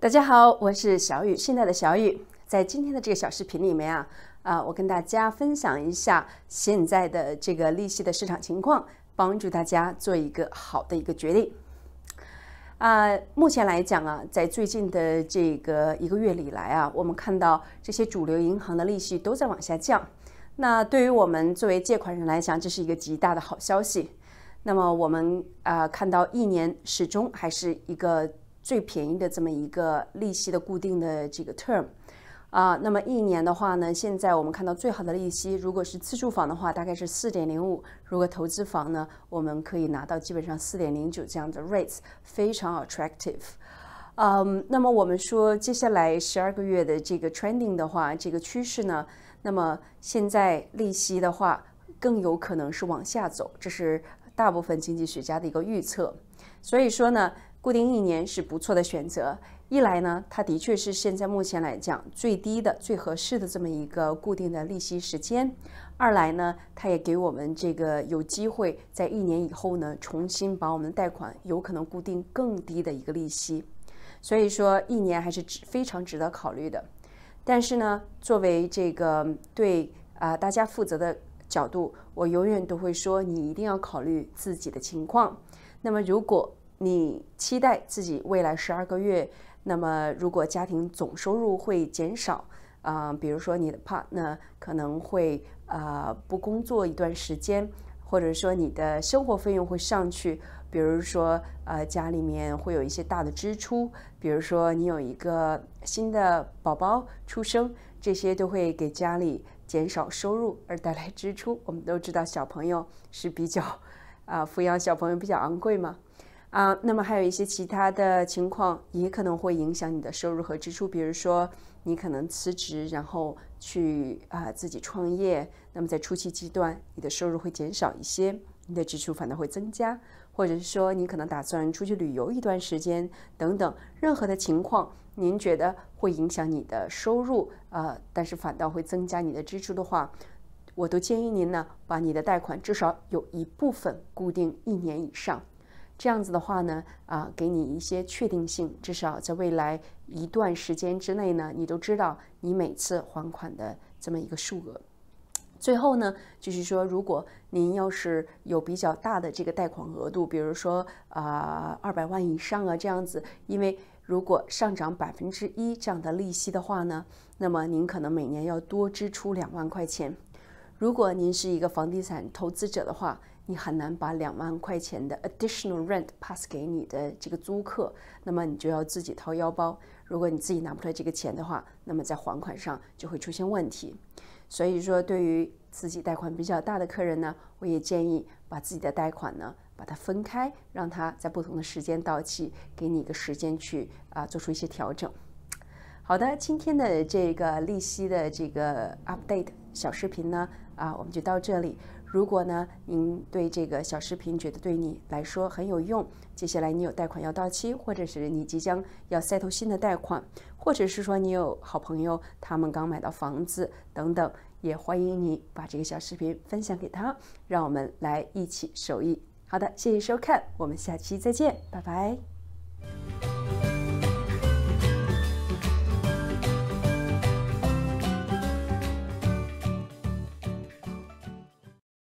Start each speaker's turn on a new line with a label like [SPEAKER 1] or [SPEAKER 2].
[SPEAKER 1] 大家好，我是小雨，现在的小雨，在今天的这个小视频里面啊，啊，我跟大家分享一下现在的这个利息的市场情况，帮助大家做一个好的一个决定。啊，目前来讲啊，在最近的这个一个月里来啊，我们看到这些主流银行的利息都在往下降，那对于我们作为借款人来讲，这是一个极大的好消息。那么我们啊，看到一年始终还是一个。最便宜的这么一个利息的固定的这个 term，啊，那么一年的话呢，现在我们看到最好的利息，如果是自住房的话，大概是四点零五；如果投资房呢，我们可以拿到基本上四点零九这样的 rates，非常 attractive。嗯，那么我们说接下来十二个月的这个 trending 的话，这个趋势呢，那么现在利息的话更有可能是往下走，这是大部分经济学家的一个预测。所以说呢。固定一年是不错的选择，一来呢，它的确是现在目前来讲最低的、最合适的这么一个固定的利息时间；二来呢，它也给我们这个有机会在一年以后呢，重新把我们的贷款有可能固定更低的一个利息。所以说，一年还是值非常值得考虑的。但是呢，作为这个对啊大家负责的角度，我永远都会说，你一定要考虑自己的情况。那么如果你期待自己未来十二个月，那么如果家庭总收入会减少，啊，比如说你的 e 那可能会啊不工作一段时间，或者说你的生活费用会上去，比如说啊家里面会有一些大的支出，比如说你有一个新的宝宝出生，这些都会给家里减少收入而带来支出。我们都知道小朋友是比较啊抚养小朋友比较昂贵嘛。啊，那么还有一些其他的情况也可能会影响你的收入和支出，比如说你可能辞职，然后去啊自己创业，那么在初期阶段，你的收入会减少一些，你的支出反倒会增加，或者是说你可能打算出去旅游一段时间等等，任何的情况，您觉得会影响你的收入啊，但是反倒会增加你的支出的话，我都建议您呢，把你的贷款至少有一部分固定一年以上。这样子的话呢，啊，给你一些确定性，至少在未来一段时间之内呢，你都知道你每次还款的这么一个数额。最后呢，就是说，如果您要是有比较大的这个贷款额度，比如说啊二百万以上啊这样子，因为如果上涨百分之一这样的利息的话呢，那么您可能每年要多支出两万块钱。如果您是一个房地产投资者的话，你很难把两万块钱的 additional rent pass 给你的这个租客，那么你就要自己掏腰包。如果你自己拿不出来这个钱的话，那么在还款上就会出现问题。所以说，对于自己贷款比较大的客人呢，我也建议把自己的贷款呢把它分开，让它在不同的时间到期，给你一个时间去啊做出一些调整。好的，今天的这个利息的这个 update。小视频呢，啊，我们就到这里。如果呢，您对这个小视频觉得对你来说很有用，接下来你有贷款要到期，或者是你即将要 settle 新的贷款，或者是说你有好朋友他们刚买到房子等等，也欢迎你把这个小视频分享给他，让我们来一起受益。好的，谢谢收看，我们下期再见，拜拜。